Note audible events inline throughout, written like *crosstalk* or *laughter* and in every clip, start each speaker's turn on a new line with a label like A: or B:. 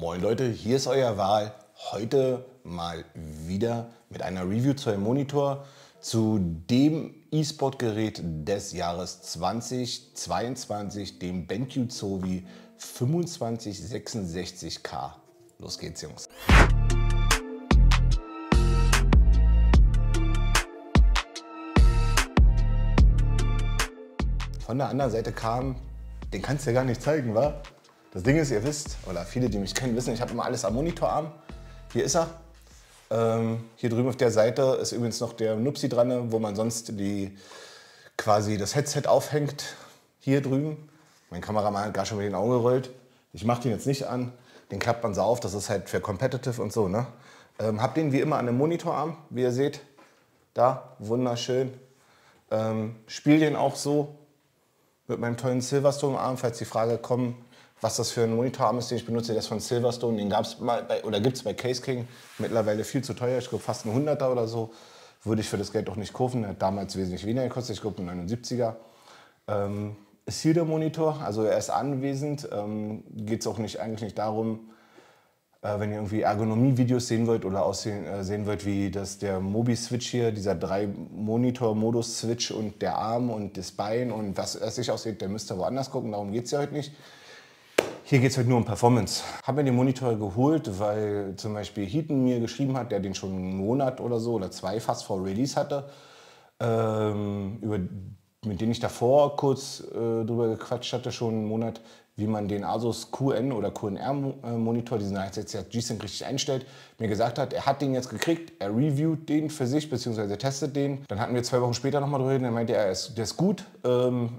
A: Moin Leute, hier ist euer Wahl. Heute mal wieder mit einer Review zu einem Monitor zu dem E-Sport-Gerät des Jahres 2022, dem BenQ Zovi 2566K. Los geht's, Jungs. Von der anderen Seite kam, den kannst du ja gar nicht zeigen, wa? Das Ding ist, ihr wisst, oder viele, die mich kennen, wissen, ich habe immer alles am Monitorarm. Hier ist er. Ähm, hier drüben auf der Seite ist übrigens noch der Nupsi dran, wo man sonst die, quasi das Headset aufhängt. Hier drüben. Mein Kameramann hat gar schon mit den Augen gerollt. Ich mache den jetzt nicht an. Den klappt man so auf, das ist halt für Competitive und so. Ne? Ähm, hab den wie immer an dem Monitorarm, wie ihr seht. Da, wunderschön. Ähm, spiel den auch so mit meinem tollen Silverstone-Arm, falls die Frage kommt, was das für ein Monitorarm ist, den ich benutze, der ist von Silverstone, den gab es mal bei, oder gibt es bei Case King mittlerweile viel zu teuer, ich glaube fast ein 100er oder so, würde ich für das Geld auch nicht kaufen, der hat damals wesentlich weniger gekostet, ich glaube ein 79er. Ähm, ist hier der Monitor, also er ist anwesend, ähm, geht es auch nicht, eigentlich nicht darum, äh, wenn ihr irgendwie Ergonomie-Videos sehen wollt oder aussehen, äh, sehen wollt, wie das der Mobi-Switch hier, dieser drei Monitor-Modus-Switch und der Arm und das Bein und was es sich aussieht, der müsst ihr woanders gucken, darum geht es ja heute nicht. Hier geht es halt nur um Performance. Habe mir den Monitor geholt, weil zum Beispiel Heaton mir geschrieben hat, der den schon einen Monat oder so oder zwei fast vor Release hatte, ähm, über, mit dem ich davor kurz äh, drüber gequatscht hatte, schon einen Monat, wie man den Asus QN oder QNR-Monitor, äh, diesen HZZ G-Sync richtig einstellt, mir gesagt hat, er hat den jetzt gekriegt, er reviewt den für sich, bzw. testet den. Dann hatten wir zwei Wochen später nochmal drüber reden, dann meinte er, der ist gut, ähm,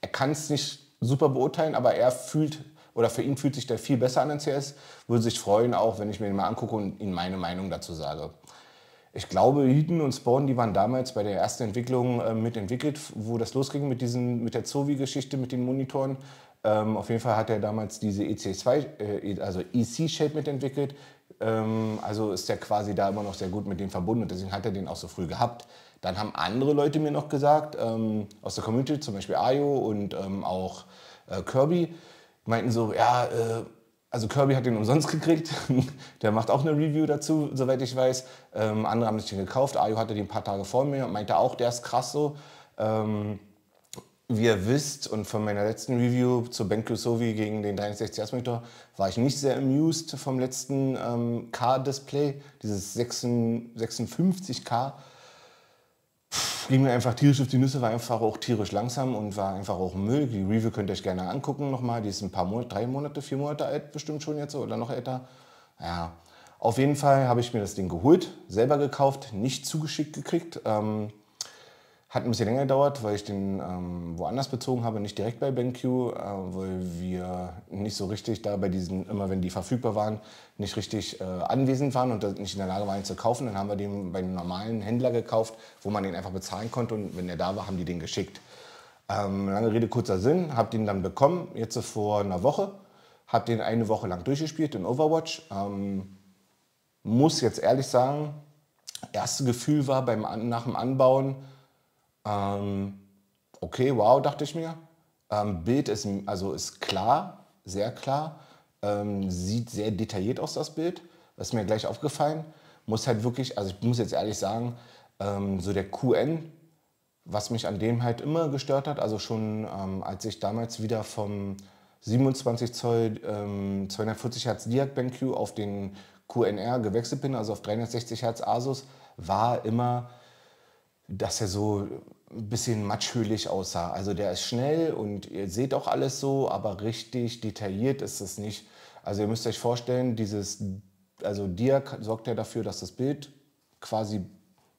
A: er kann es nicht super beurteilen, aber er fühlt oder für ihn fühlt sich der viel besser an den CS, würde sich freuen, auch wenn ich mir den mal angucke und ihm meine Meinung dazu sage. Ich glaube, Heaton und Spawn, die waren damals bei der ersten Entwicklung äh, mitentwickelt, wo das losging mit, diesen, mit der Zovi-Geschichte, mit den Monitoren. Ähm, auf jeden Fall hat er damals diese EC2, äh, e, also EC-Shape mitentwickelt. Ähm, also ist er quasi da immer noch sehr gut mit dem verbunden und deswegen hat er den auch so früh gehabt. Dann haben andere Leute mir noch gesagt, ähm, aus der Community, zum Beispiel Ayo und ähm, auch äh, Kirby, meinten so, ja, äh, also Kirby hat den umsonst gekriegt. *laughs* der macht auch eine Review dazu, soweit ich weiß. Ähm, andere haben sich den gekauft. Ayo hatte den ein paar Tage vor mir und meinte auch, der ist krass so. Ähm, wie ihr wisst und von meiner letzten Review zu BenQ Sovi gegen den 63 Monitor war ich nicht sehr amused vom letzten ähm, K-Display, dieses 56, 56K ging mir einfach tierisch auf die Nüsse, war einfach auch tierisch langsam und war einfach auch Müll. Die Review könnt ihr euch gerne angucken nochmal. Die ist ein paar Monate, drei Monate, vier Monate alt bestimmt schon jetzt oder noch älter. Ja, auf jeden Fall habe ich mir das Ding geholt, selber gekauft, nicht zugeschickt gekriegt. Ähm, hat ein bisschen länger gedauert, weil ich den ähm, woanders bezogen habe, nicht direkt bei BenQ, äh, weil wir nicht so richtig da bei diesen, immer wenn die verfügbar waren, nicht richtig äh, anwesend waren und nicht in der Lage waren, ihn zu kaufen. Dann haben wir den bei einem normalen Händler gekauft, wo man den einfach bezahlen konnte und wenn er da war, haben die den geschickt. Ähm, lange Rede, kurzer Sinn, habe den dann bekommen, jetzt vor einer Woche. Habe den eine Woche lang durchgespielt in Overwatch. Ähm, muss jetzt ehrlich sagen, erste Gefühl war beim, nach dem Anbauen, ähm, okay, wow, dachte ich mir. Ähm, Bild ist, also ist klar, sehr klar. Ähm, sieht sehr detailliert aus, das Bild. Das ist mir gleich aufgefallen. Muss halt wirklich, also ich muss jetzt ehrlich sagen, ähm, so der QN, was mich an dem halt immer gestört hat, also schon ähm, als ich damals wieder vom 27 Zoll ähm, 240 Hertz Diag BenQ auf den QNR gewechselt bin, also auf 360 Hertz Asus, war immer dass er so ein bisschen matschhöhlig aussah. Also der ist schnell und ihr seht auch alles so, aber richtig detailliert ist es nicht. Also ihr müsst euch vorstellen, dieses, also dir sorgt ja dafür, dass das Bild quasi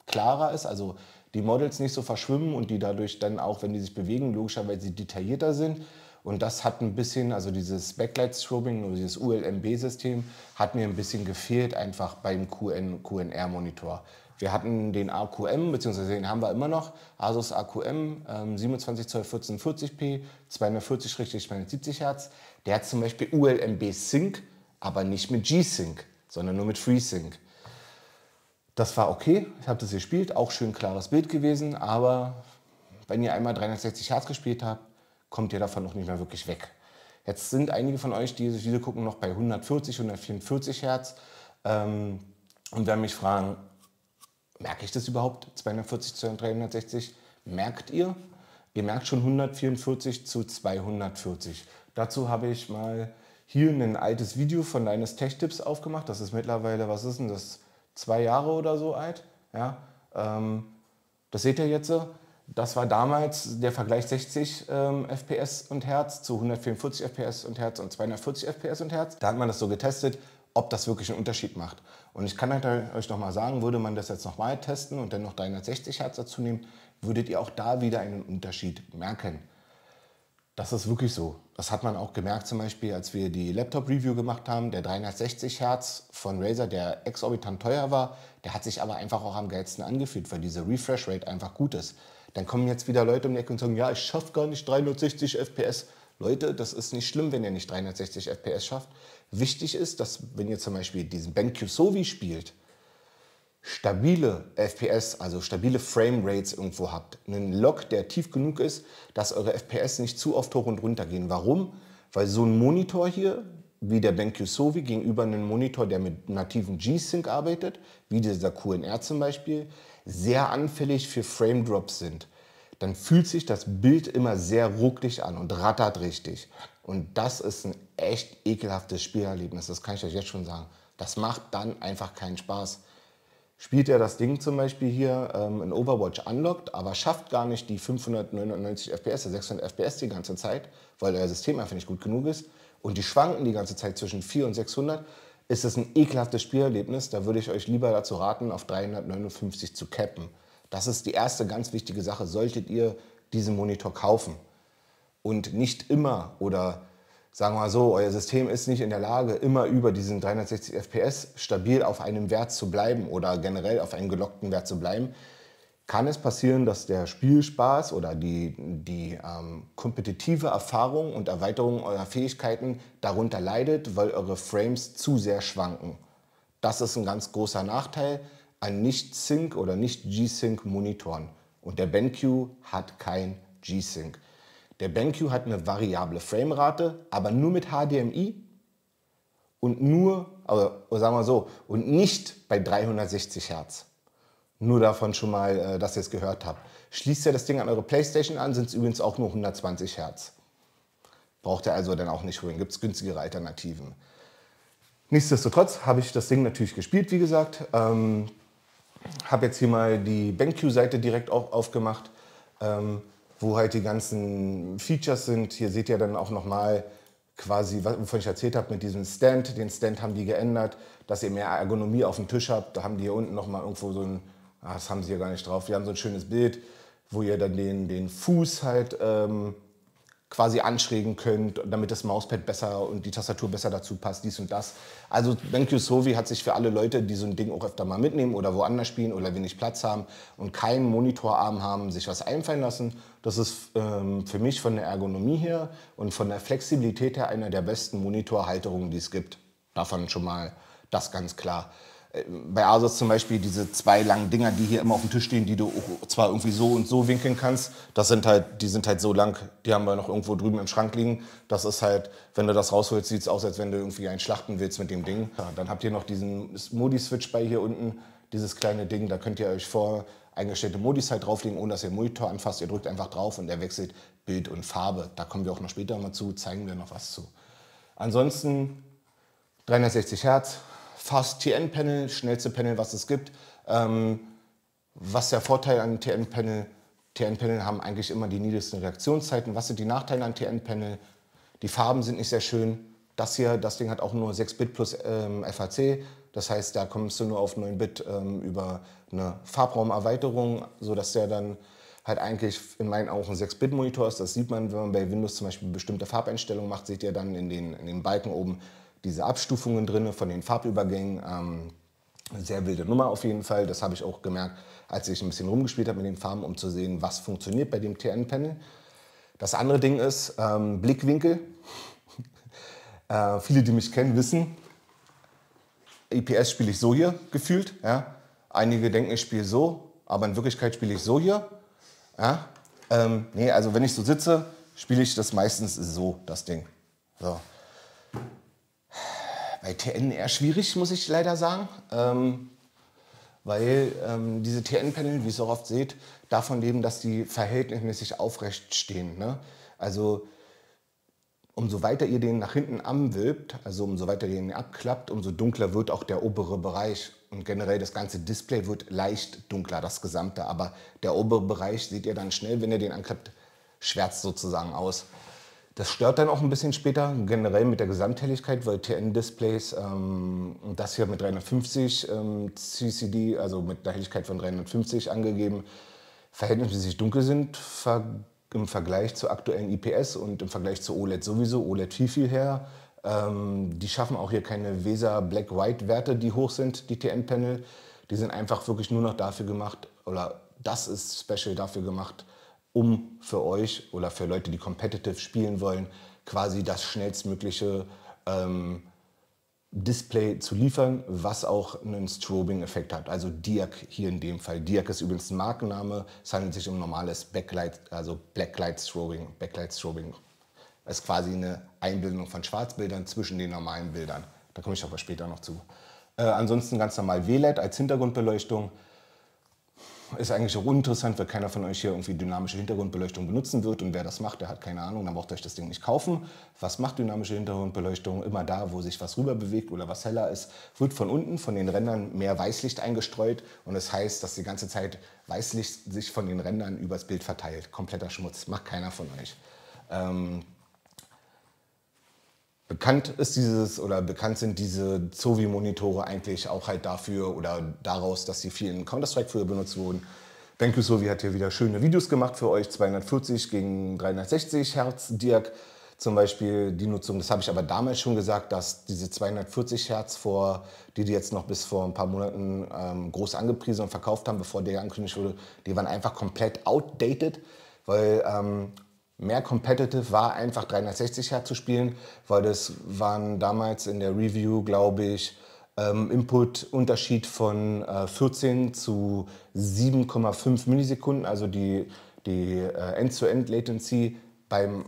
A: klarer ist, also die Models nicht so verschwimmen und die dadurch dann auch, wenn die sich bewegen, logischerweise detaillierter sind. Und das hat ein bisschen, also dieses Backlight-Strobing oder also dieses ULMB-System hat mir ein bisschen gefehlt einfach beim QN, QNR-Monitor. Wir hatten den AQM, beziehungsweise den haben wir immer noch, Asus AQM ähm, 27 Zoll 1440p, 240-270 Hertz. Der hat zum Beispiel ULMB Sync, aber nicht mit G-Sync, sondern nur mit FreeSync. Das war okay, ich habe das gespielt, auch schön klares Bild gewesen, aber wenn ihr einmal 360 Hertz gespielt habt, kommt ihr davon noch nicht mehr wirklich weg. Jetzt sind einige von euch, die sich diese gucken, noch bei 140, 144 Hertz ähm, und werden mich fragen, merke ich das überhaupt, 240 zu 360? Merkt ihr? Ihr merkt schon 144 zu 240. Dazu habe ich mal hier ein altes Video von deines Tech-Tipps aufgemacht. Das ist mittlerweile, was ist denn das, zwei Jahre oder so alt? Ja, ähm, das seht ihr jetzt das war damals der Vergleich 60 ähm, FPS und Hertz zu 144 FPS und Hertz und 240 FPS und Hertz. Da hat man das so getestet, ob das wirklich einen Unterschied macht. Und ich kann halt euch nochmal sagen, würde man das jetzt nochmal testen und dann noch 360 Hertz dazu nehmen, würdet ihr auch da wieder einen Unterschied merken. Das ist wirklich so. Das hat man auch gemerkt zum Beispiel, als wir die Laptop-Review gemacht haben. Der 360 Hertz von Razer, der exorbitant teuer war, der hat sich aber einfach auch am geilsten angefühlt, weil diese Refresh-Rate einfach gut ist. Dann kommen jetzt wieder Leute um die Ecke und sagen, ja, ich schaffe gar nicht 360 FPS. Leute, das ist nicht schlimm, wenn ihr nicht 360 FPS schafft. Wichtig ist, dass wenn ihr zum Beispiel diesen BenQ Sovi spielt, stabile FPS, also stabile Frame Rates irgendwo habt. Einen Lock, der tief genug ist, dass eure FPS nicht zu oft hoch und runter gehen. Warum? Weil so ein Monitor hier, wie der BenQ Sovi gegenüber einem Monitor, der mit nativen G-Sync arbeitet, wie dieser QNR zum Beispiel, sehr anfällig für Frame Drops sind, dann fühlt sich das Bild immer sehr rucklig an und rattert richtig. Und das ist ein echt ekelhaftes Spielerlebnis, das kann ich euch jetzt schon sagen. Das macht dann einfach keinen Spaß. Spielt ihr das Ding zum Beispiel hier ähm, in Overwatch unlocked, aber schafft gar nicht die 599 FPS, 600 FPS die ganze Zeit, weil euer System einfach nicht gut genug ist. Und die schwanken die ganze Zeit zwischen 400 und 600 ist es ein ekelhaftes Spielerlebnis. Da würde ich euch lieber dazu raten, auf 359 zu cappen. Das ist die erste ganz wichtige Sache. Solltet ihr diesen Monitor kaufen und nicht immer oder sagen wir mal so, euer System ist nicht in der Lage, immer über diesen 360 FPS stabil auf einem Wert zu bleiben oder generell auf einem gelockten Wert zu bleiben, kann es passieren, dass der Spielspaß oder die, die ähm, kompetitive Erfahrung und Erweiterung eurer Fähigkeiten darunter leidet, weil eure Frames zu sehr schwanken. Das ist ein ganz großer Nachteil an Nicht-Sync oder Nicht-G-Sync-Monitoren. Und der BenQ hat kein G-Sync. Der BenQ hat eine variable Framerate, aber nur mit HDMI und nur, also sagen wir so, und nicht bei 360 Hertz nur davon schon mal äh, dass ihr es gehört habt. Schließt ihr das Ding an eure Playstation an, sind es übrigens auch nur 120 Hertz. Braucht ihr also dann auch nicht holen, gibt es günstigere Alternativen. Nichtsdestotrotz habe ich das Ding natürlich gespielt, wie gesagt. Ähm, habe jetzt hier mal die BenQ-Seite direkt auch aufgemacht, ähm, wo halt die ganzen Features sind. Hier seht ihr dann auch nochmal quasi, wovon ich erzählt habe, mit diesem Stand. Den Stand haben die geändert, dass ihr mehr Ergonomie auf dem Tisch habt. Da haben die hier unten nochmal irgendwo so ein ah, das haben sie ja gar nicht drauf. Wir haben so ein schönes Bild, wo ihr dann den, den Fuß halt ähm, quasi anschrägen könnt, damit das Mauspad besser und die Tastatur besser dazu passt, dies und das. Also Thank You Sovi hat sich für alle Leute, die so ein Ding auch öfter mal mitnehmen oder woanders spielen oder wenig Platz haben und keinen Monitorarm haben, sich was einfallen lassen. Das ist ähm, für mich von der Ergonomie her und von der Flexibilität her einer der besten Monitorhalterungen, die es gibt. Davon schon mal das ganz klar bei Asos zum Beispiel diese zwei langen Dinger, die hier immer auf dem Tisch stehen, die du zwar irgendwie so und so winkeln kannst, das sind halt, die sind halt so lang, die haben wir noch irgendwo drüben im Schrank liegen. Das ist halt, wenn du das rausholst, sieht es aus, als wenn du irgendwie einen schlachten willst mit dem Ding. Ja, dann habt ihr noch diesen Modi-Switch bei hier unten, dieses kleine Ding, da könnt ihr euch vor eingestellte Modis halt drauflegen, ohne dass ihr den Monitor anfasst. Ihr drückt einfach drauf und er wechselt Bild und Farbe. Da kommen wir auch noch später mal zu, zeigen wir noch was zu. Ansonsten 360 Hertz, Fast TN-Panel, schnellste Panel, was es gibt. Ähm, was der Vorteil an TN-Panel? TN-Panel haben eigentlich immer die niedrigsten Reaktionszeiten. Was sind die Nachteile an TN-Panel? Die Farben sind nicht sehr schön. Das hier, das Ding hat auch nur 6-Bit plus ähm, FHC. Das heißt, da kommst du nur auf 9-Bit ähm, über eine Farbraumerweiterung, sodass der dann halt eigentlich in meinen Augen ein 6-Bit-Monitor ist. Das sieht man, wenn man bei Windows zum Beispiel bestimmte Farbeinstellungen macht, seht ihr dann in den, in den Balken oben, diese Abstufungen drin von den Farbübergängen. Ähm, sehr wilde Nummer auf jeden Fall. Das habe ich auch gemerkt, als ich ein bisschen rumgespielt habe mit den Farben, um zu sehen, was funktioniert bei dem TN-Panel. Das andere Ding ist ähm, Blickwinkel. *laughs* äh, viele, die mich kennen, wissen, EPS spiele ich so hier gefühlt. Ja? Einige denken, ich spiele so, aber in Wirklichkeit spiele ich so hier. Ja? Ähm, nee, also wenn ich so sitze, spiele ich das meistens so, das Ding. So. Bei TN eher schwierig, muss ich leider sagen. Ähm, weil ähm, diese TN-Panel, wie ihr auch oft seht, davon leben, dass die verhältnismäßig aufrecht stehen. Ne? Also umso weiter ihr den nach hinten anwölbt, also umso weiter ihr den abklappt, umso dunkler wird auch der obere Bereich. Und generell das ganze Display wird leicht dunkler, das gesamte. Aber der obere Bereich seht ihr dann schnell, wenn ihr den anklappt, schwärzt sozusagen aus. Das stört dann auch ein bisschen später, generell mit der Gesamthelligkeit, weil TN-Displays ähm, das hier mit 350 ähm, CCD, also mit einer Helligkeit von 350 angegeben, verhältnismäßig dunkel sind ver im Vergleich zu aktuellen IPS und im Vergleich zu OLED sowieso. OLED viel, viel her. Ähm, die schaffen auch hier keine VESA Black-White-Werte, die hoch sind, die TN-Panel. Die sind einfach wirklich nur noch dafür gemacht, oder das ist special dafür gemacht, um für euch oder für Leute, die competitive spielen wollen, quasi das schnellstmögliche ähm, Display zu liefern, was auch einen Strobing-Effekt hat. Also Diak hier in dem Fall. Diak ist übrigens ein Markenname. Es handelt sich um normales Backlight, also Blacklight Strobing. Backlight Strobing ist quasi eine Einbildung von Schwarzbildern zwischen den normalen Bildern. Da komme ich aber später noch zu. Äh, ansonsten ganz normal WLED als Hintergrundbeleuchtung. Ist eigentlich auch uninteressant, weil keiner von euch hier irgendwie dynamische Hintergrundbeleuchtung benutzen wird. Und wer das macht, der hat keine Ahnung, dann braucht ihr euch das Ding nicht kaufen. Was macht dynamische Hintergrundbeleuchtung? Immer da, wo sich was rüber bewegt oder was heller ist, wird von unten, von den Rändern mehr Weißlicht eingestreut. Und das heißt, dass die ganze Zeit Weißlicht sich von den Rändern übers Bild verteilt. Kompletter Schmutz. Macht keiner von euch. Ähm, bekannt ist dieses oder bekannt sind diese Zovi-Monitore eigentlich auch halt dafür oder daraus, dass sie viel in Counter-Strike früher benutzt wurden. BenQ Zovi hat hier wieder schöne Videos gemacht für euch, 240 gegen 360 Hertz Dirk zum Beispiel die Nutzung, das habe ich aber damals schon gesagt, dass diese 240 Hertz, vor, die die jetzt noch bis vor ein paar Monaten ähm, groß angepriesen und verkauft haben, bevor der angekündigt wurde, die waren einfach komplett outdated, weil ähm, mehr competitive war, einfach 360 Hertz zu spielen, weil das waren damals in der Review, glaube ich, ähm, Input-Unterschied von äh, 14 zu 7,5 Millisekunden, also die, die äh, End-to-End-Latency beim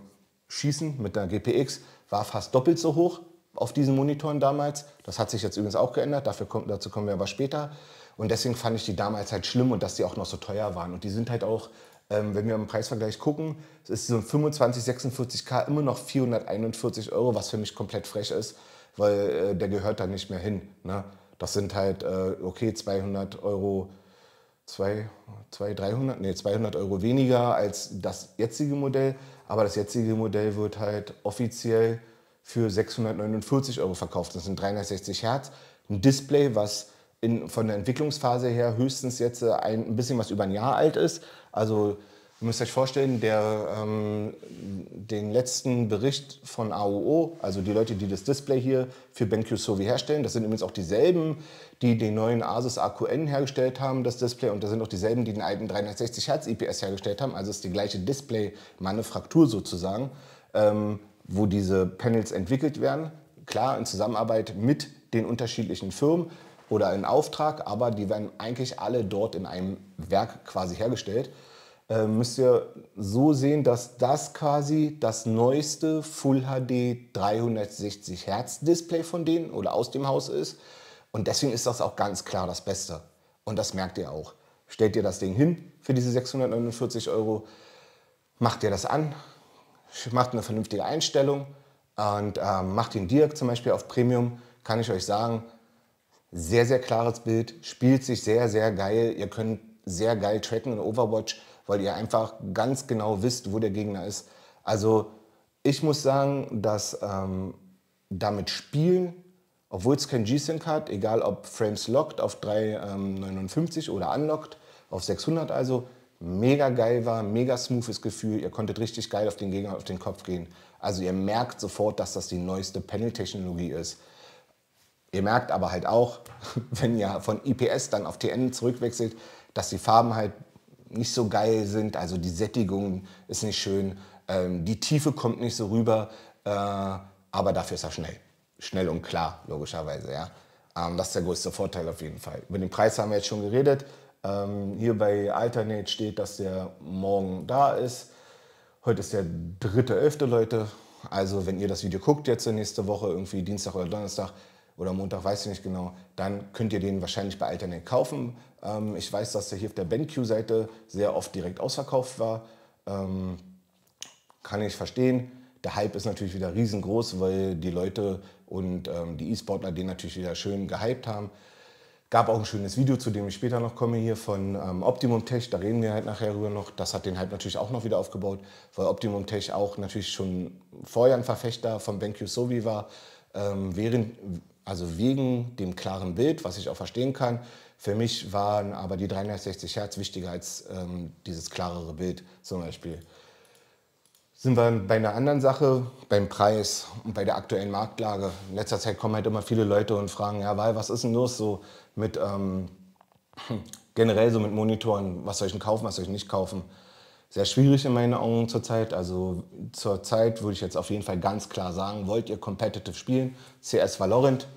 A: Schießen mit einer GPX war fast doppelt so hoch auf diesen Monitoren damals. Das hat sich jetzt übrigens auch geändert, Dafür kommt, dazu kommen wir aber später. Und deswegen fand ich die damals halt schlimm und dass die auch noch so teuer waren. Und die sind halt auch ähm, wenn wir im Preisvergleich gucken, ist so ein 25, 46K immer noch 441 Euro, was für mich komplett frech ist, weil äh, der gehört da nicht mehr hin. Ne? Das sind halt, äh, okay, 200 Euro, 2, 300, nee, 200 Euro weniger als das jetzige Modell, aber das jetzige Modell wird halt offiziell für 649 Euro verkauft. Das sind 360 Hertz. Ein Display, was in, von der Entwicklungsphase her höchstens jetzt äh, ein, ein bisschen was über ein Jahr alt ist, also ihr müsst euch vorstellen, der, ähm, den letzten Bericht von AOO, also die Leute, die das Display hier für BenQ Sovi herstellen, das sind übrigens auch dieselben, die den neuen Asus AQN hergestellt haben, das Display, und das sind auch dieselben, die den alten 360 Hertz IPS hergestellt haben, also es ist die gleiche Display-Manufaktur sozusagen, ähm, wo diese Panels entwickelt werden. Klar, in Zusammenarbeit mit den unterschiedlichen Firmen, oder in Auftrag, aber die werden eigentlich alle dort in einem Werk quasi hergestellt. Äh, müsst ihr so sehen, dass das quasi das neueste Full HD 360 Hertz Display von denen oder aus dem Haus ist. Und deswegen ist das auch ganz klar das Beste. Und das merkt ihr auch. Stellt ihr das Ding hin für diese 649 Euro, macht ihr das an, macht eine vernünftige Einstellung und äh, macht den Dirk zum Beispiel auf Premium, kann ich euch sagen, sehr, sehr klares Bild, spielt sich sehr, sehr geil. Ihr könnt sehr geil tracken in Overwatch, weil ihr einfach ganz genau wisst, wo der Gegner ist. Also ich muss sagen, dass ähm, damit Spielen, obwohl es kein G-Sync hat, egal ob Frames locked auf 359 ähm, oder unlocked auf 600 also, mega geil war, mega smoothes Gefühl. Ihr konntet richtig geil auf den Gegner, auf den Kopf gehen. Also ihr merkt sofort, dass das die neueste Panel-Technologie ist. Ihr merkt aber halt auch, *laughs* wenn ihr von IPS dann auf TN zurückwechselt, dass die Farben halt nicht so geil sind, also die Sättigung ist nicht schön, ähm, die Tiefe kommt nicht so rüber, äh, aber dafür ist er schnell. Schnell und klar, logischerweise, ja. Ähm, das ist der größte Vorteil auf jeden Fall. Über den Preis haben wir jetzt schon geredet. Ähm, hier bei Alternate steht, dass der morgen da ist. Heute ist der dritte, elfte, Leute. Also wenn ihr das Video guckt jetzt nächste Woche, irgendwie Dienstag oder Donnerstag, oder Montag, weiß ich nicht genau, dann könnt ihr den wahrscheinlich bei Alternate kaufen. Ähm, ich weiß, dass er hier auf der BenQ-Seite sehr oft direkt ausverkauft war. Ähm, kann ich verstehen. Der Hype ist natürlich wieder riesengroß, weil die Leute und ähm, die E-Sportler den natürlich wieder schön gehypt haben. Gab auch ein schönes Video, zu dem ich später noch komme, hier von ähm, Optimum Tech. Da reden wir halt nachher rüber noch. Das hat den Hype natürlich auch noch wieder aufgebaut, weil Optimum Tech auch natürlich schon vorher ein Verfechter von BenQ Sovi war. Ähm, während, also wegen dem klaren Bild, was ich auch verstehen kann. Für mich waren aber die 360 Hertz wichtiger als ähm, dieses klarere Bild zum Beispiel. Sind wir bei einer anderen Sache, beim Preis und bei der aktuellen Marktlage. In letzter Zeit kommen halt immer viele Leute und fragen, ja, weil was ist denn los so mit ähm, *clears throat* generell so mit Monitoren, was soll ich denn kaufen, was soll ich nicht kaufen? sehr schwierig in meinen Augen zurzeit. Also zurzeit würde ich jetzt auf jeden Fall ganz klar sagen, wollt ihr competitive spielen, CS Valorant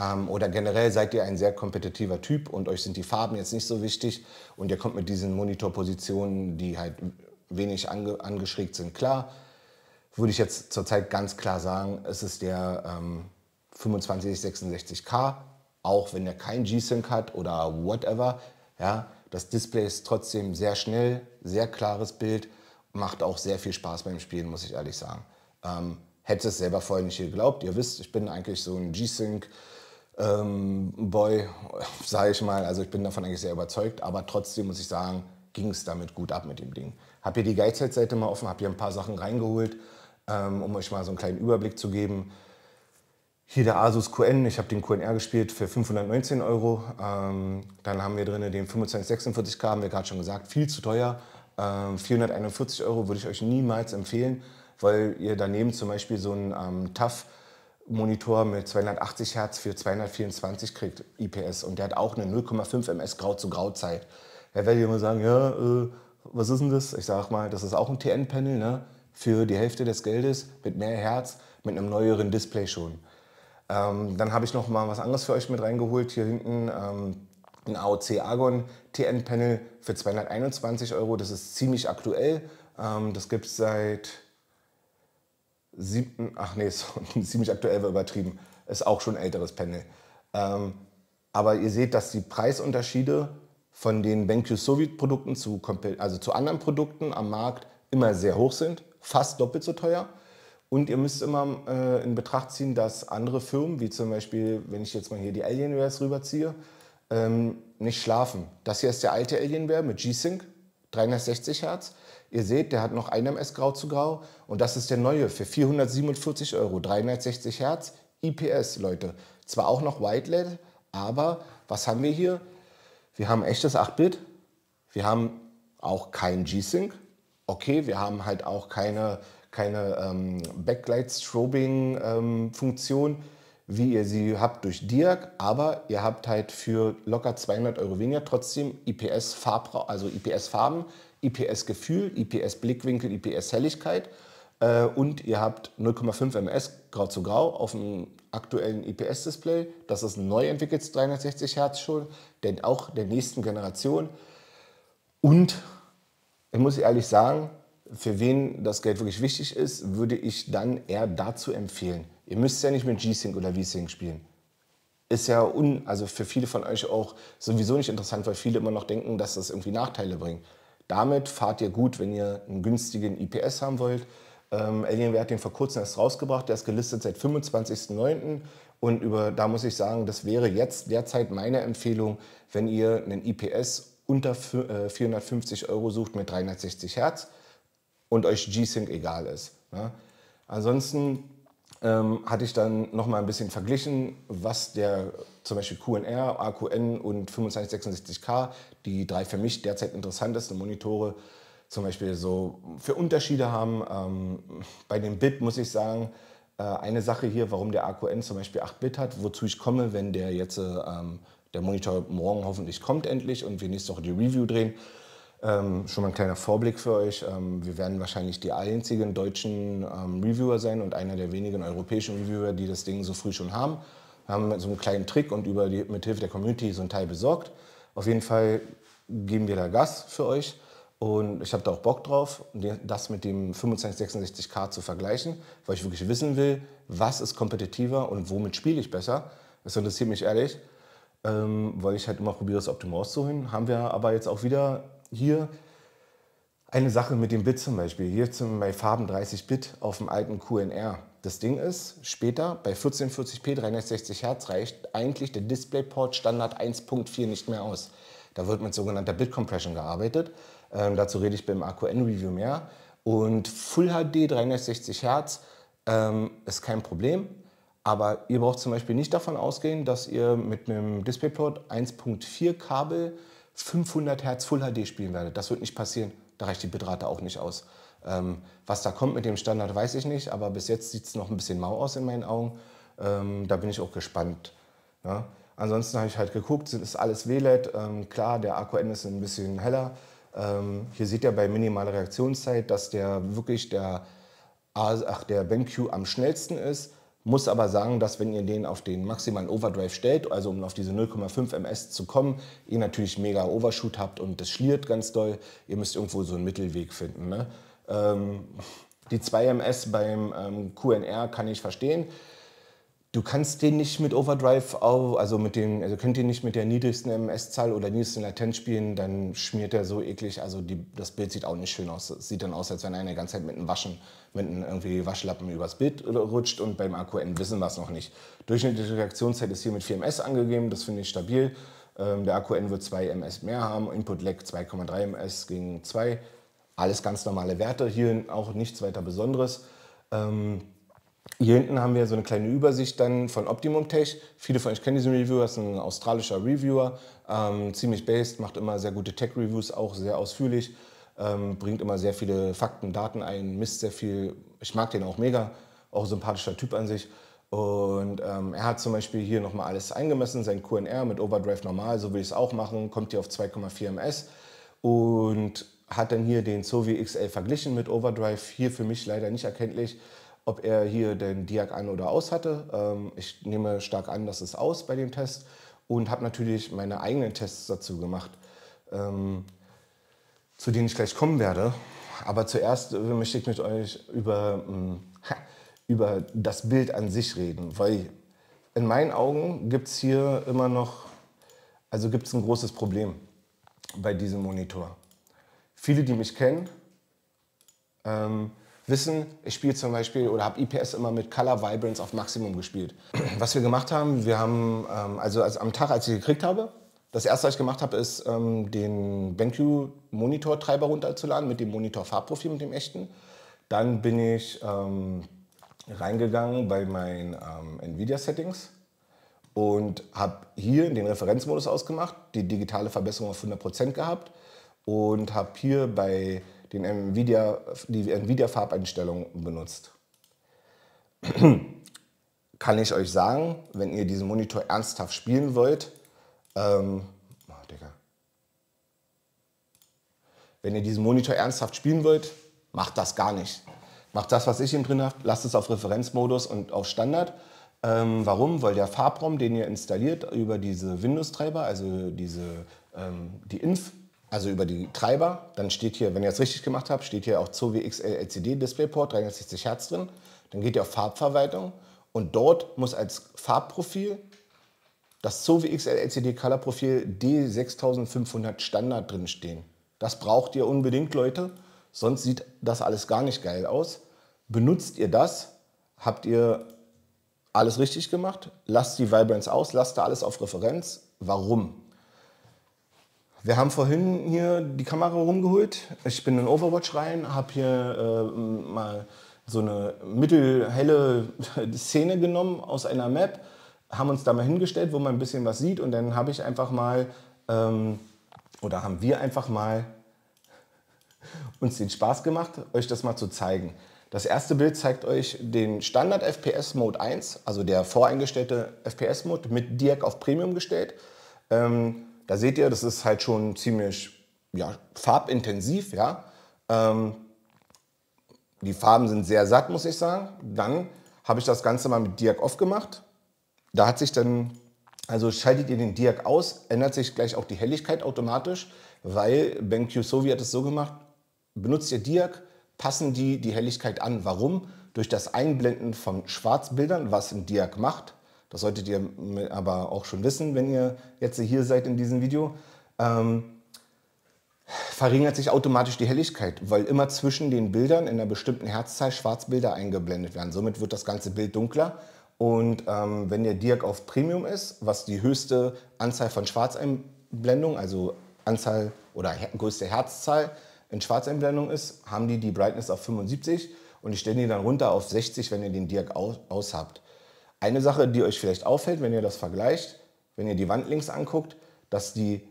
A: ähm, oder generell seid ihr ein sehr kompetitiver Typ und euch sind die Farben jetzt nicht so wichtig und ihr kommt mit diesen Monitorpositionen, die halt wenig ange angeschrägt sind, klar, würde ich jetzt zurzeit ganz klar sagen, es ist der ähm, 2566K, auch wenn er kein G-Sync hat oder whatever, ja, das Display ist trotzdem sehr schnell, sehr klares Bild, macht auch sehr viel Spaß beim Spielen, muss ich ehrlich sagen. Ähm, hätte es selber vorher nicht geglaubt. Ihr wisst, ich bin eigentlich so ein G-Sync. Ähm, Boy, *laughs* sage ich mal, also ich bin davon eigentlich sehr überzeugt, aber trotzdem muss ich sagen, ging es damit gut ab mit dem Ding. Hab hier die Geizheitsseite mal offen, hab hier ein paar Sachen reingeholt, ähm, um euch mal so einen kleinen Überblick zu geben hier der Asus QN, ich habe den QNR gespielt für 519 Euro. Ähm, dann haben wir drin den 2546K, haben wir gerade schon gesagt, viel zu teuer. Ähm, 441 Euro würde ich euch niemals empfehlen, weil ihr daneben zum Beispiel so einen ähm, TAF Monitor mit 280 Hertz für 224 kriegt, IPS. Und der hat auch eine 0,5 MS Grau-zu-Grau-Zeit. Da werdet ihr immer sagen, ja, äh, was ist denn das? Ich sag mal, das ist auch ein TN-Panel, ne? Für die Hälfte des Geldes, mit mehr Hertz, mit einem neueren Display schon. Ähm, dann habe ich noch mal was anderes für euch mit reingeholt. Hier hinten ähm, ein AOC Argon TN-Panel für 221 Euro. Das ist ziemlich aktuell. Ähm, das gibt es seit 7. Ach nee, so, *laughs* ziemlich aktuell war übertrieben. Ist auch schon ein älteres Panel. Ähm, aber ihr seht, dass die Preisunterschiede von den BenQ Soviet Produkten zu, also zu anderen Produkten am Markt immer sehr hoch sind. Fast doppelt so teuer. Und ihr müsst immer äh, in Betracht ziehen, dass andere Firmen, wie zum Beispiel, wenn ich jetzt mal hier die Alienwares rüberziehe, ähm, nicht schlafen. Das hier ist der alte Alienware mit G-Sync, 360 Hertz. Ihr seht, der hat noch 1 MS grau zu grau und das ist der neue für 447 Euro, 360 Hertz, IPS, Leute. Zwar auch noch White LED, aber was haben wir hier? Wir haben echtes 8-Bit, wir haben auch kein G-Sync, okay, wir haben halt auch keine, keine ähm, Backlight-Strobing-Funktion, ähm, wie ihr sie habt durch Diag, aber ihr habt halt für locker 200 Euro weniger trotzdem IPS-Farben, also ips IPS-Gefühl, IPS-Blickwinkel, IPS-Helligkeit äh, und ihr habt 0,5 ms grau zu grau auf dem aktuellen IPS-Display. Das ist ein neu entwickeltes 360 Hertz schon, denn auch der nächsten Generation. Und ich muss ehrlich sagen, für wen das Geld wirklich wichtig ist, würde ich dann eher dazu empfehlen. Ihr müsst ja nicht mit G-Sync oder V-Sync spielen. Ist ja un, also für viele von euch auch sowieso nicht interessant, weil viele immer noch denken, dass das irgendwie Nachteile bringt. Damit fahrt ihr gut, wenn ihr einen günstigen IPS haben wollt. Ähm, Alienware hat den vor kurzem erst rausgebracht, der ist gelistet seit 25.09. Und über, da muss ich sagen, das wäre jetzt derzeit meine Empfehlung, wenn ihr einen IPS unter 450 äh, Euro sucht mit 360 Hertz, und euch G-Sync egal ist. Ne? Ansonsten ähm, hatte ich dann nochmal ein bisschen verglichen, was der zum Beispiel QNR, AQN und 2566K, die drei für mich derzeit interessantesten Monitore, zum Beispiel so für Unterschiede haben. Ähm, bei dem Bit muss ich sagen, äh, eine Sache hier, warum der AQN zum Beispiel 8-Bit hat, wozu ich komme, wenn der jetzt, äh, ähm, der Monitor morgen hoffentlich kommt endlich und wir nächste Woche die Review drehen, ähm, schon mal ein kleiner Vorblick für euch. Ähm, wir werden wahrscheinlich die einzigen deutschen ähm, Reviewer sein und einer der wenigen europäischen Reviewer, die das Ding so früh schon haben. Wir haben so einen kleinen Trick und über die, mit Hilfe der Community so ein Teil besorgt. Auf jeden Fall geben wir da Gas für euch. Und ich habe da auch Bock drauf, das mit dem 2566K zu vergleichen, weil ich wirklich wissen will, was ist kompetitiver und womit spiele ich besser. Das interessiert mich ehrlich, ähm, weil ich halt immer probiere, das Optimum auszuholen. Haben wir aber jetzt auch wieder hier eine Sache mit dem Bit zum Beispiel. Hier zum, bei Farben 30 Bit auf dem alten QNR. Das Ding ist, später bei 1440p 360 Hertz reicht eigentlich der DisplayPort Standard 1.4 nicht mehr aus. Da wird mit sogenannter Bit Compression gearbeitet. Ähm, dazu rede ich beim AQN Review mehr. Und Full HD 360 Hertz ähm, ist kein Problem. Aber ihr braucht zum Beispiel nicht davon ausgehen, dass ihr mit einem DisplayPort 1.4 Kabel 500 Hertz Full HD spielen werde. Das wird nicht passieren. Da reicht die Bitrate auch nicht aus. Ähm, was da kommt mit dem Standard, weiß ich nicht, aber bis jetzt sieht es noch ein bisschen mau aus in meinen Augen. Ähm, da bin ich auch gespannt. Ja? Ansonsten habe ich halt geguckt, ist alles WLED. Ähm, klar, der Akku-N ist ein bisschen heller. Ähm, hier seht ihr bei minimaler Reaktionszeit, dass der wirklich der, ach, der BenQ am schnellsten ist muss aber sagen, dass wenn ihr den auf den maximalen Overdrive stellt, also um auf diese 0,5 ms zu kommen, ihr natürlich mega Overshoot habt und das schliert ganz doll. Ihr müsst irgendwo so einen Mittelweg finden. Ne? Ähm, die 2 ms beim ähm, QNR kann ich verstehen. Du kannst den nicht mit Overdrive, auf, also mit dem, also könnt ihr nicht mit der niedrigsten MS-Zahl oder niedrigsten Latenz spielen, dann schmiert er so eklig. Also die, das Bild sieht auch nicht schön aus. Es sieht dann aus, als wenn einer die ganze Zeit mit einem Waschen, mit einem irgendwie Waschlappen übers Bild rutscht und beim AQN wissen wir es noch nicht. Durchschnittliche Reaktionszeit ist hier mit 4 ms angegeben, das finde ich stabil. Ähm, der AQN wird 2 ms mehr haben, Input-Lag 2,3 ms gegen 2. Alles ganz normale Werte, hier auch nichts weiter Besonderes. Ähm, hier hinten haben wir so eine kleine Übersicht dann von Optimum Tech. Viele von euch kennen diesen Reviewer, ist ein australischer Reviewer, ähm, ziemlich based, macht immer sehr gute Tech-Reviews, auch sehr ausführlich, ähm, bringt immer sehr viele Fakten, Daten ein, misst sehr viel. Ich mag den auch mega, auch sympathischer Typ an sich. Und ähm, er hat zum Beispiel hier nochmal alles eingemessen, sein QNR mit Overdrive normal, so will ich es auch machen, kommt hier auf 2,4 ms und hat dann hier den Zovi XL verglichen mit Overdrive, hier für mich leider nicht erkenntlich ob er hier den Diag an oder aus hatte. Ähm, ich nehme stark an, dass es aus bei dem Test und habe natürlich meine eigenen Tests dazu gemacht, ähm, zu denen ich gleich kommen werde. Aber zuerst äh, möchte ich mit euch über, äh, über das Bild an sich reden, weil in meinen Augen gibt es hier immer noch, also gibt es ein großes Problem bei diesem Monitor. Viele, die mich kennen, ähm, wissen, ich spiele zum Beispiel oder habe IPS immer mit Color Vibrance auf Maximum gespielt. *clears throat* Was wir gemacht haben, wir haben, ähm, also, also am Tag, als ich gekriegt habe, das erste, was ich gemacht habe, ist, ähm, den BenQ Monitor-Treiber runterzuladen mit dem Monitor-Farbprofil, mit dem echten. Dann bin ich ähm, reingegangen bei meinen ähm, NVIDIA-Settings und habe hier den Referenzmodus ausgemacht, die digitale Verbesserung auf 100% gehabt und habe hier bei den Nvidia, die Nvidia-Farbeinstellung benutzt. *clears throat* Kann ich euch sagen, wenn ihr diesen Monitor ernsthaft spielen wollt, ähm, oh, Digga. wenn ihr diesen Monitor ernsthaft spielen wollt, macht das gar nicht. Macht das, was ich ihm drin habe, lasst es auf Referenzmodus und auf Standard. Ähm, warum? Weil der Farbraum, den ihr installiert über diese Windows-Treiber, also diese, ähm, die Inf, also über die Treiber. Dann steht hier, wenn ihr es richtig gemacht habt, steht hier auch Zowie XL LCD DisplayPort 360 Hertz drin. Dann geht ihr auf Farbverwaltung und dort muss als Farbprofil das Zowie XL LCD Color Profil D6500 Standard drin stehen. Das braucht ihr unbedingt, Leute, sonst sieht das alles gar nicht geil aus. Benutzt ihr das, habt ihr alles richtig gemacht, lasst die Vibrance aus, lasst da alles auf Referenz. Warum? Wir haben vorhin hier die Kamera rumgeholt. Ich bin in Overwatch rein, habe hier äh, mal so eine mittelhelle *laughs* Szene genommen aus einer Map, haben uns da mal hingestellt, wo man ein bisschen was sieht und dann habe ich einfach mal, ähm, oder haben wir einfach mal *laughs* uns den Spaß gemacht, euch das mal zu zeigen. Das erste Bild zeigt euch den Standard FPS Mode 1, also der voreingestellte FPS Mode mit Diac auf Premium gestellt. Ähm, da seht ihr, das ist halt schon ziemlich ja, farbintensiv. Ja? Ähm, die Farben sind sehr satt, muss ich sagen. Dann habe ich das Ganze mal mit Diak off gemacht. Da hat sich dann, also schaltet ihr den Diak aus, ändert sich gleich auch die Helligkeit automatisch, weil BenQ Sovi hat es so gemacht, benutzt ihr Diak, passen die die Helligkeit an. Warum? Durch das Einblenden von Schwarzbildern, was ein Diak macht, das solltet ihr aber auch schon wissen, wenn ihr jetzt hier seid in diesem Video. Ähm, verringert sich automatisch die Helligkeit, weil immer zwischen den Bildern in einer bestimmten Herzzahl Schwarzbilder eingeblendet werden. Somit wird das ganze Bild dunkler. Und ähm, wenn der Dirk auf Premium ist, was die höchste Anzahl von Schwarzeinblendungen, also Anzahl oder her größte Herzzahl in Schwarzeinblendung ist, haben die die Brightness auf 75 und ich stelle die dann runter auf 60, wenn ihr den Dirk aus, aus habt. Eine Sache, die euch vielleicht auffällt, wenn ihr das vergleicht, wenn ihr die Wand links anguckt, dass die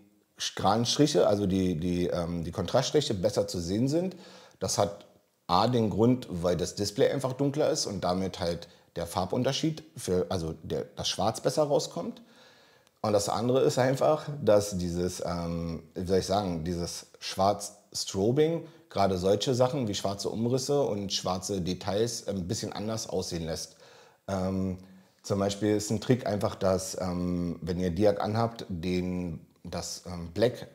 A: geraden also die, die, ähm, die Kontraststriche besser zu sehen sind. Das hat A den Grund, weil das Display einfach dunkler ist und damit halt der Farbunterschied, für, also der, das Schwarz besser rauskommt. Und das andere ist einfach, dass dieses, ähm, wie soll ich sagen, dieses Schwarz-Strobing gerade solche Sachen wie schwarze Umrisse und schwarze Details ein bisschen anders aussehen lässt. Ähm, zum Beispiel ist ein Trick einfach, dass ähm, wenn ihr Diag anhabt, den, das ähm, Black,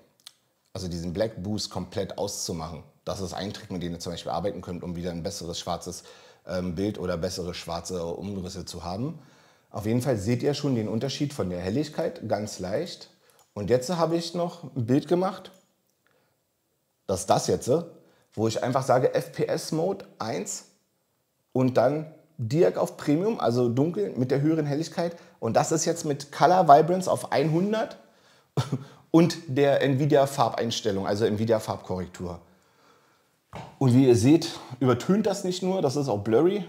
A: also diesen Black Boost komplett auszumachen. Das ist ein Trick, mit dem ihr zum Beispiel arbeiten könnt, um wieder ein besseres schwarzes ähm, Bild oder bessere schwarze Umrisse zu haben. Auf jeden Fall seht ihr schon den Unterschied von der Helligkeit ganz leicht. Und jetzt habe ich noch ein Bild gemacht. Das ist das jetzt, wo ich einfach sage FPS Mode 1 und dann Diag auf Premium, also dunkel mit der höheren Helligkeit. Und das ist jetzt mit Color Vibrance auf 100 *laughs* und der Nvidia Farbeinstellung, also Nvidia Farbkorrektur. Und wie ihr seht, übertönt das nicht nur, das ist auch blurry.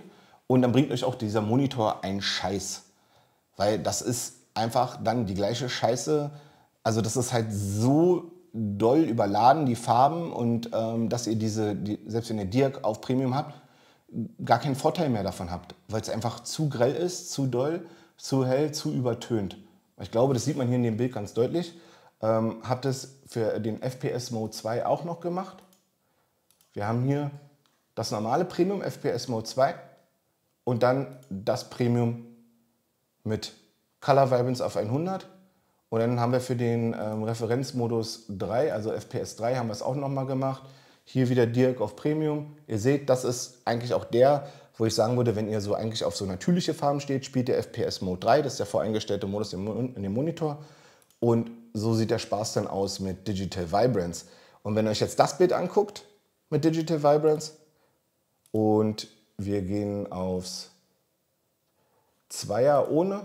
A: Und dann bringt euch auch dieser Monitor einen Scheiß. Weil das ist einfach dann die gleiche Scheiße. Also das ist halt so doll überladen, die Farben. Und ähm, dass ihr diese, die, selbst wenn ihr Diag auf Premium habt, gar keinen Vorteil mehr davon habt, weil es einfach zu grell ist, zu doll, zu hell, zu übertönt. Ich glaube, das sieht man hier in dem Bild ganz deutlich. Ähm, hab das für den FPS Mode 2 auch noch gemacht. Wir haben hier das normale Premium FPS Mode 2 und dann das Premium mit Color Vibrance auf 100 und dann haben wir für den ähm, Referenzmodus 3, also FPS 3, haben wir es auch nochmal gemacht. Hier wieder Dirk auf Premium. Ihr seht, das ist eigentlich auch der, wo ich sagen würde, wenn ihr so eigentlich auf so natürliche Farben steht, spielt der FPS Mode 3, das ist der voreingestellte Modus in dem Monitor. Und so sieht der Spaß dann aus mit Digital Vibrance. Und wenn ihr euch jetzt das Bild anguckt mit Digital Vibrance und wir gehen aufs Zweier ohne,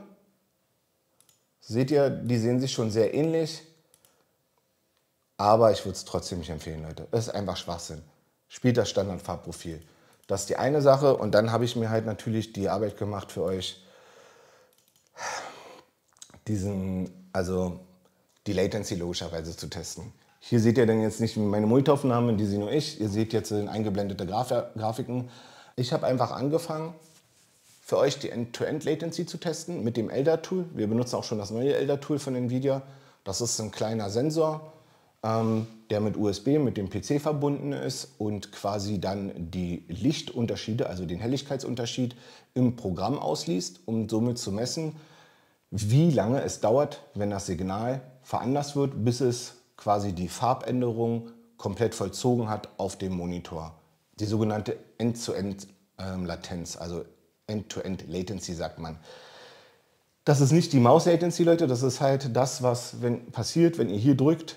A: seht ihr, die sehen sich schon sehr ähnlich. Aber ich würde es trotzdem nicht empfehlen, Leute. Es ist einfach Schwachsinn. Spielt das Standardfarbprofil. Das ist die eine Sache. Und dann habe ich mir halt natürlich die Arbeit gemacht für euch, diesen, also die Latency logischerweise zu testen. Hier seht ihr dann jetzt nicht meine Multiaufnahmen, die sehe nur ich. Ihr seht jetzt eingeblendete Graf Grafiken. Ich habe einfach angefangen, für euch die End-to-End-Latency zu testen mit dem Elder-Tool. Wir benutzen auch schon das neue Elder-Tool von NVIDIA. Das ist ein kleiner Sensor, ähm, der mit USB mit dem PC verbunden ist und quasi dann die Lichtunterschiede, also den Helligkeitsunterschied im Programm ausliest, um somit zu messen, wie lange es dauert, wenn das Signal veranlasst wird, bis es quasi die Farbänderung komplett vollzogen hat auf dem Monitor. Die sogenannte End-to-End-Latenz, also End-to-End-Latency sagt man. Das ist nicht die Maus-Latency, Leute, das ist halt das, was wenn, passiert, wenn ihr hier drückt,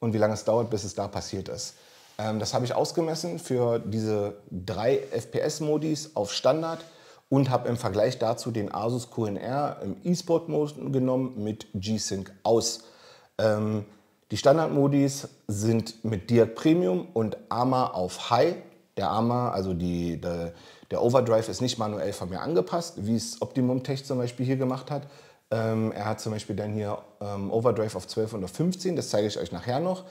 A: und wie lange es dauert, bis es da passiert ist. Ähm, das habe ich ausgemessen für diese drei FPS-Modis auf Standard und habe im Vergleich dazu den Asus QNR im e sport modus genommen mit G-Sync aus. Ähm, die Standard-Modis sind mit Diag Premium und AMA auf High. Der AMA, also die, der, der Overdrive, ist nicht manuell von mir angepasst, wie es Optimum Tech zum Beispiel hier gemacht hat, ähm, er hat zum Beispiel dann hier ähm, Overdrive auf 12 und auf 15, das zeige ich euch nachher noch.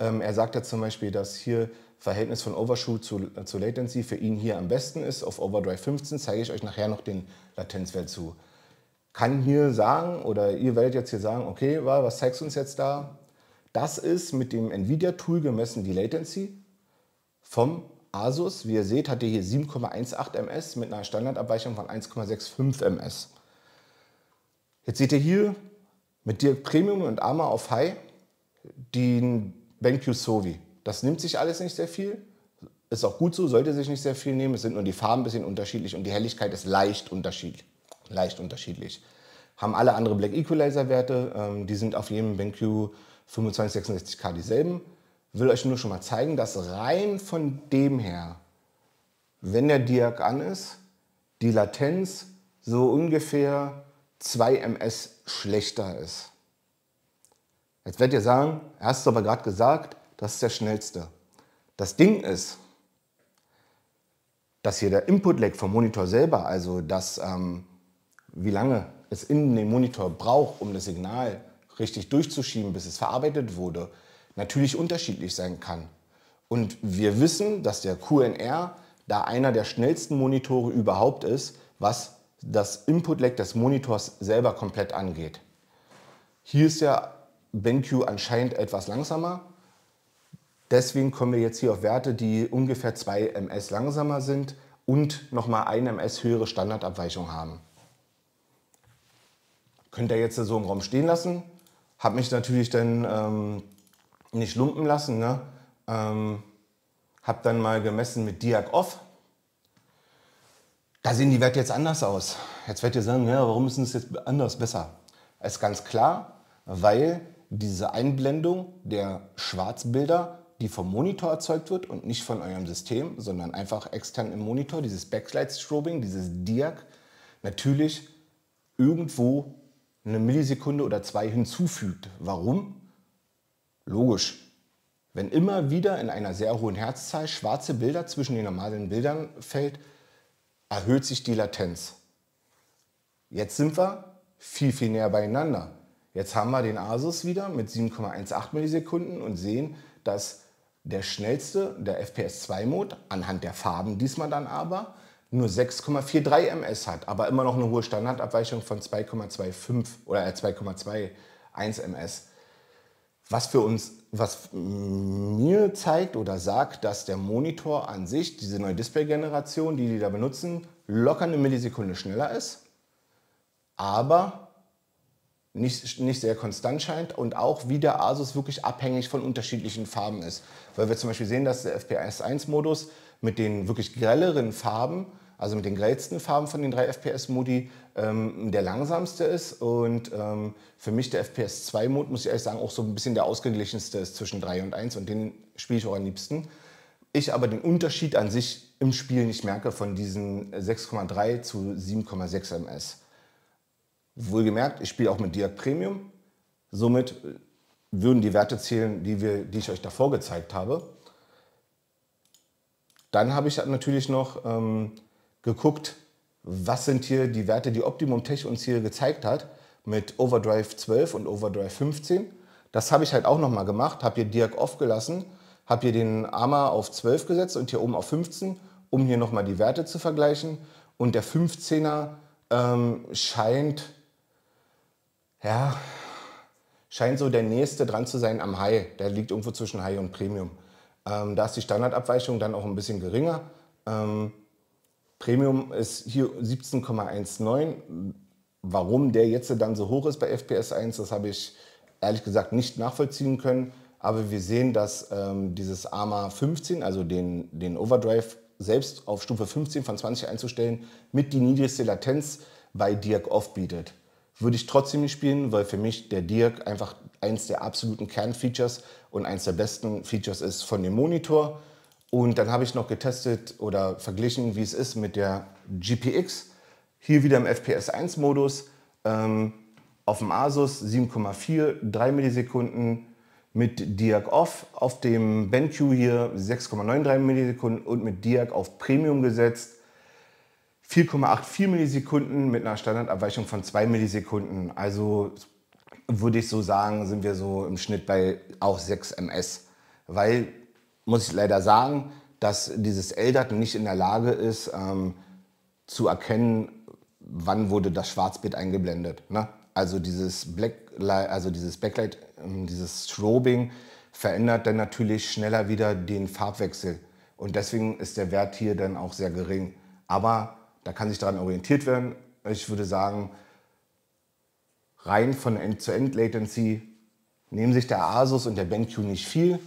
A: Ähm, er sagt ja zum Beispiel, dass hier Verhältnis von Overshoot zu, äh, zu Latency für ihn hier am besten ist. Auf Overdrive 15 zeige ich euch nachher noch den Latenzwert zu. Kann hier sagen, oder ihr werdet jetzt hier sagen, okay, was zeigst du uns jetzt da? Das ist mit dem NVIDIA-Tool gemessen die Latency vom Asus. Wie ihr seht, hat er hier 7,18 ms mit einer Standardabweichung von 1,65 ms. Jetzt seht ihr hier mit Dirk Premium und Arma auf High den BenQ Sovi. Das nimmt sich alles nicht sehr viel. Ist auch gut so, sollte sich nicht sehr viel nehmen. Es sind nur die Farben ein bisschen unterschiedlich und die Helligkeit ist leicht unterschiedlich. Leicht unterschiedlich. Haben alle andere Black Equalizer Werte. Ähm, die sind auf jedem BenQ 2566K dieselben. Will euch nur schon mal zeigen, dass rein von dem her, wenn der Diag an ist, die Latenz so ungefähr 2 ms schlechter ist. Jetzt werdet ihr sagen, hast du aber gerade gesagt, das ist der schnellste. Das Ding ist, dass hier der Input-Lag vom Monitor selber, also das, ähm, wie lange es in dem Monitor braucht, um das Signal richtig durchzuschieben, bis es verarbeitet wurde, natürlich unterschiedlich sein kann. Und wir wissen, dass der QNR da einer der schnellsten Monitore überhaupt ist, was das Input-Lag des Monitors selber komplett angeht. Hier ist ja BenQ anscheinend etwas langsamer. Deswegen kommen wir jetzt hier auf Werte, die ungefähr 2 ms langsamer sind und nochmal 1 ms höhere Standardabweichung haben. Könnt ihr jetzt so im Raum stehen lassen. Hab mich natürlich dann ähm, nicht lumpen lassen. Ne? Ähm, hab dann mal gemessen mit Diag Off da sehen die Werte jetzt anders aus. Jetzt werdet ihr sagen, ja, warum ist es jetzt anders besser? Das ist ganz klar, weil diese Einblendung der Schwarzbilder, die vom Monitor erzeugt wird und nicht von eurem System, sondern einfach extern im Monitor, dieses Backlight-Strobing, dieses Diag, natürlich irgendwo eine Millisekunde oder zwei hinzufügt. Warum? Logisch. Wenn immer wieder in einer sehr hohen Herzzahl schwarze Bilder zwischen den normalen Bildern fällt, erhöht sich die Latenz. Jetzt sind wir viel, viel näher beieinander. Jetzt haben wir den Asus wieder mit 7,18 Millisekunden und sehen, dass der schnellste, der FPS 2 mod anhand der Farben diesmal dann aber, nur 6,43 ms hat, aber immer noch eine hohe Standardabweichung von 2,25 oder 2,21 äh, ms. Was für uns, was mir zeigt oder sagt, dass der Monitor an sich, diese neue Display-Generation, die die da benutzen, locker eine Millisekunde schneller ist, aber nicht, nicht sehr konstant scheint und auch wie der Asus wirklich abhängig von unterschiedlichen Farben ist. Weil wir zum Beispiel sehen, dass der FPS 1-Modus mit den wirklich grelleren Farben also mit den grellsten Farben von den drei FPS-Modi, ähm, der langsamste ist. Und ähm, für mich der FPS-2-Mod, muss ich ehrlich sagen, auch so ein bisschen der ausgeglichenste ist zwischen 3 und 1 und den spiele ich auch am liebsten. Ich aber den Unterschied an sich im Spiel nicht merke von diesen 6,3 zu 7,6 MS. Wohlgemerkt, ich spiele auch mit Diag Premium. Somit äh, würden die Werte zählen, die, wir, die ich euch davor gezeigt habe. Dann habe ich natürlich noch ähm, geguckt, was sind hier die Werte, die Optimum Tech uns hier gezeigt hat mit Overdrive 12 und Overdrive 15. Das habe ich halt auch nochmal gemacht, habe hier Dirk off habe hier den Armer auf 12 gesetzt und hier oben auf 15, um hier nochmal die Werte zu vergleichen. Und der 15er ähm, scheint, ja, scheint so der nächste dran zu sein am High. Der liegt irgendwo zwischen High und Premium. Ähm, da ist die Standardabweichung dann auch ein bisschen geringer. Ähm, Premium ist hier 17,19. Warum der jetzt dann so hoch ist bei FPS 1, das habe ich ehrlich gesagt nicht nachvollziehen können. Aber wir sehen, dass ähm, dieses AMA 15, also den, den Overdrive selbst auf Stufe 15 von 20 einzustellen, mit die niedrigste Latenz bei Dirk Off bietet. Würde ich trotzdem nicht spielen, weil für mich der Dirk einfach eins der absoluten Kernfeatures und eins der besten Features ist von dem Monitor. Und dann habe ich noch getestet oder verglichen, wie es ist mit der GPX. Hier wieder im FPS1-Modus. Ähm, auf dem Asus 7,4, 3 Millisekunden. Mit Diag Off auf dem BenQ hier 6,93 Millisekunden und mit Diag auf Premium gesetzt 4,84 Millisekunden mit einer Standardabweichung von 2 Millisekunden. Also würde ich so sagen, sind wir so im Schnitt bei auch 6 ms. Weil muss ich leider sagen, dass dieses Eldert nicht in der Lage ist, ähm, zu erkennen, wann wurde das Schwarzbild eingeblendet. Ne? Also dieses Blacklight, also dieses Backlight, ähm, dieses Strobing verändert dann natürlich schneller wieder den Farbwechsel. Und deswegen ist der Wert hier dann auch sehr gering. Aber da kann sich daran orientiert werden. Ich würde sagen, rein von End-zu-End-Latency nehmen sich der Asus und der BenQ nicht viel.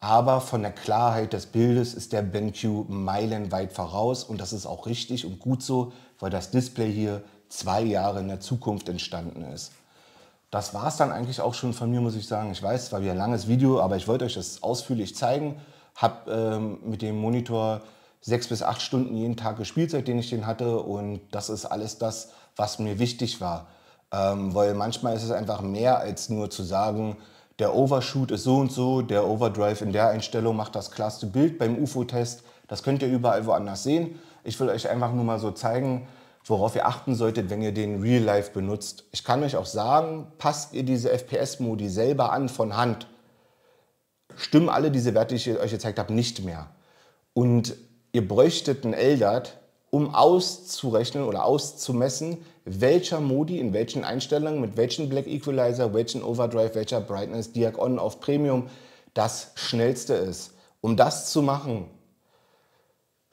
A: Aber von der Klarheit des Bildes ist der BenQ meilenweit voraus und das ist auch richtig und gut so, weil das Display hier zwei Jahre in der Zukunft entstanden ist. Das war es dann eigentlich auch schon von mir, muss ich sagen. Ich weiß, es war wieder ein langes Video, aber ich wollte euch das ausführlich zeigen. Hab ähm, mit dem Monitor sechs bis acht Stunden jeden Tag gespielt, seitdem ich den hatte und das ist alles das, was mir wichtig war. Ähm, weil manchmal ist es einfach mehr als nur zu sagen, der Overshoot ist so und so, der Overdrive in der Einstellung macht das klarste Bild beim UFO-Test. Das könnt ihr überall woanders sehen. Ich will euch einfach nur mal so zeigen, worauf ihr achten solltet, wenn ihr den Real Life benutzt. Ich kann euch auch sagen, passt ihr diese FPS-Modi selber an von Hand, stimmen alle diese Werte, die ich euch gezeigt habe, nicht mehr. Und ihr bräuchtet einen LDAT, um auszurechnen oder auszumessen, welcher Modi, in welchen Einstellungen, mit welchem Black Equalizer, welchen Overdrive, welcher Brightness, Diac On auf Premium das schnellste ist. Um das zu machen,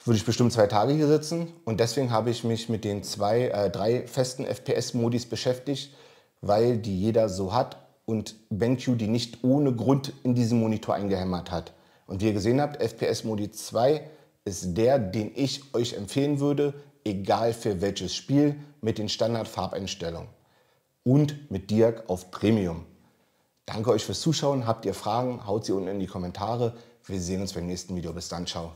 A: würde ich bestimmt zwei Tage hier sitzen und deswegen habe ich mich mit den zwei, äh, drei festen FPS-Modis beschäftigt, weil die jeder so hat und BenQ die nicht ohne Grund in diesen Monitor eingehämmert hat. Und wie ihr gesehen habt, FPS-Modi 2 ist der, den ich euch empfehlen würde, egal für welches Spiel, mit den Standardfarbeinstellungen. Und mit Dirk auf Premium. Danke euch fürs Zuschauen. Habt ihr Fragen, haut sie unten in die Kommentare. Wir sehen uns beim nächsten Video. Bis dann, ciao.